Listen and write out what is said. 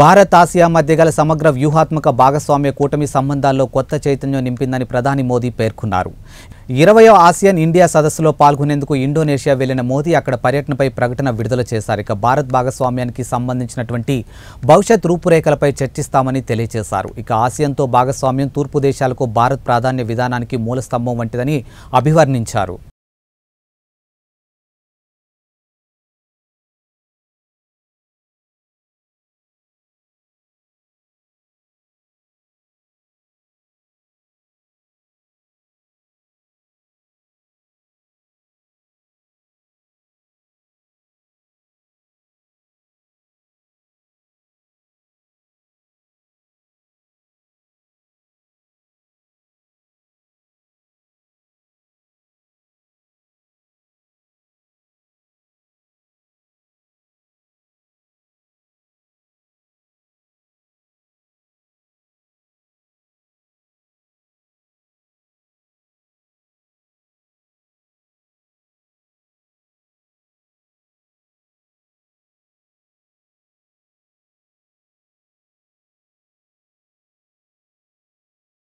Bharat Asia మధ్య గల సమగ్ర వ్యూహాత్మక భాగస్వామ్య కూటమి సంబంధాల్లో కొత్త చైతన్యం నింపిందని ప్రధాని మోదీ పేర్కొన్నారు ఇరవయో ఆసియన్ ఇండియా సదస్సులో పాల్గొనేందుకు ఇండోనేషియా వెళ్లిన మోదీ అక్కడ పర్యటనపై ప్రకటన విడుదల చేశారు ఇక భారత్ భాగస్వామ్యానికి సంబంధించినటువంటి భవిష్యత్ రూపురేఖలపై చర్చిస్తామని తెలియజేశారు ఇక ఆసియన్తో భాగస్వామ్యం తూర్పు దేశాలకు భారత్ ప్రాధాన్య విధానానికి మూలస్తంభం వంటిదని అభివర్ణించారు